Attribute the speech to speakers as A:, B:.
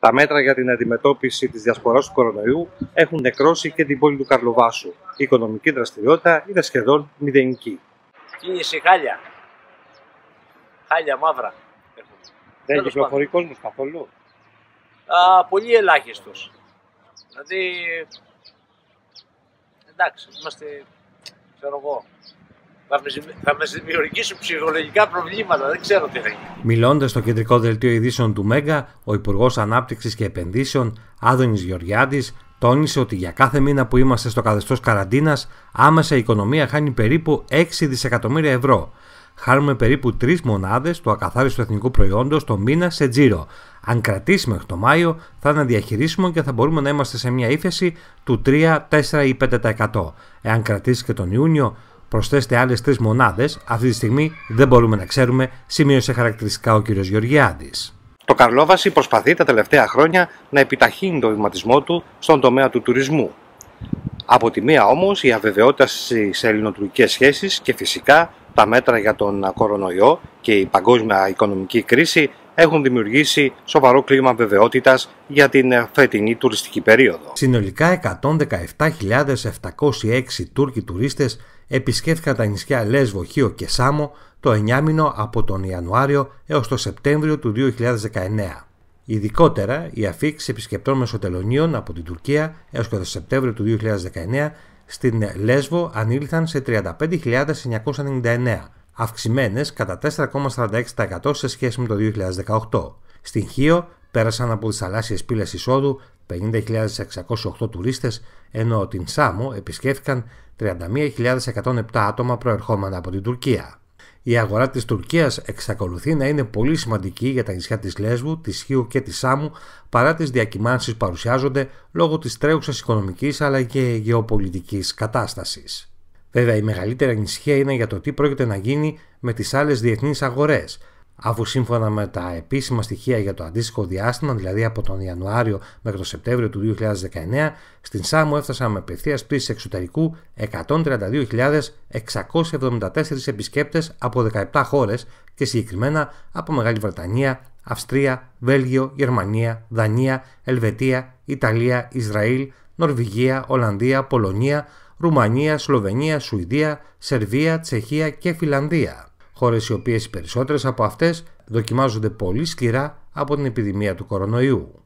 A: Τα μέτρα για την αντιμετώπιση της διασποράς του κορονοϊού έχουν νεκρώσει και την πόλη του Καρλοβάσου. Η οικονομική δραστηριότητα είναι σχεδόν μηδενική. Κίνηση χάλια. Χάλια μαύρα. Δεν κυκλοφορεί κόσμος καθόλου. Α, πολύ ελάχιστος. Δηλαδή. Εντάξει, είμαστε. ξέρω εγώ θα με δημιουργήσουν ψυχολογικά προβλήματα. Δεν ξέρω τι θα γίνει. Μιλώντας στο κεντρικό δελτίο ειδήσεων του Μέγα, ο Υπουργός Ανάπτυξης και Επενδύσεων, Άδωνης Γεωργιάδης, τόνισε ότι για κάθε μήνα που είμαστε στο καθεστώς καραντίνας, άμεσα η οικονομία χάνει περίπου 6 δισεκατομμύρια ευρώ. Χάνουμε περίπου 3 μονάδες του ακαθάριστου εθνικού προϊόντος το μήνα σε τζίρο. Αν κρατήσει μέχρι το Μάιο, θα είναι διαχειρίσιμο και θα μπορούμε να είμαστε σε μια ύφεση του 3, 4 ή 5%. Εάν κρατήσει και τον Ιούνιο, προσθέστε άλλες τρεις μονάδες. Αυτή τη στιγμή δεν μπορούμε να ξέρουμε, σημείωσε χαρακτηριστικά ο κ. Γεωργιάδης. Το Καρλόβαση προσπαθεί τα τελευταία χρόνια να επιταχύνει το βηματισμό του στον τομέα του τουρισμού. Από τη μία όμως η αβεβαιότητα στις ελληνοτουρκικές σχέσεις και φυσικά τα μέτρα για τον κορονοϊό και η παγκόσμια οικονομική κρίση έχουν δημιουργήσει σοβαρό κλίμα βεβαιότητας για την ε, φετινή τουριστική περίοδο. Συνολικά 117.706 Τούρκοι τουρίστες επισκέφθηκαν τα νησιά Λέσβο, Χίο και Σάμο το 9 μήνο από τον Ιανουάριο έως το Σεπτέμβριο του 2019. Ειδικότερα, η αφήξη επισκεπτών μεσοτελωνίων από την Τουρκία έως και το Σεπτέμβριο του 2019 στην Λέσβο ανήλθαν σε 35.999 Αυξημένες κατά 4,46% σε σχέση με το 2018. Στην Χίο πέρασαν από τις θαλάσσιες πύλες εισόδου 50.608 τουρίστες, ενώ την Σάμο επισκέφθηκαν 31.107 άτομα προερχόμενα από την Τουρκία. Η αγορά της Τουρκίας εξακολουθεί να είναι πολύ σημαντική για τα νησιά της Λέσβου, της Χίου και της Σάμου παρά τις διακυμάνσεις που παρουσιάζονται λόγω της τρέχουσας οικονομικής αλλά και γεωπολιτικής κατάστασης. Βέβαια, η μεγαλύτερη ανησυχία είναι για το τι πρόκειται να γίνει με τις άλλες διεθνείς αγορές, αφού σύμφωνα με τα επίσημα στοιχεία για το αντίστοιχο διάστημα, δηλαδή από τον Ιανουάριο μέχρι τον Σεπτέμβριο του 2019, στην ΣΑΜΟ έφτασαν με απευθείας εξωτερικού 132.674 επισκέπτες από 17 χώρες και συγκεκριμένα από Μεγάλη Βρετανία, Αυστρία, Βέλγιο, Γερμανία, Δανία, Ελβετία, Ιταλία, Ισραήλ, Νορβηγία, Ολλανδία, Πολωνία, Ρουμανία, Σλοβενία, Σουηδία, Σερβία, Τσεχία και Φιλανδία. Χώρες οι οποίες οι περισσότερες από αυτές δοκιμάζονται πολύ σκληρά από την επιδημία του κορονοϊού.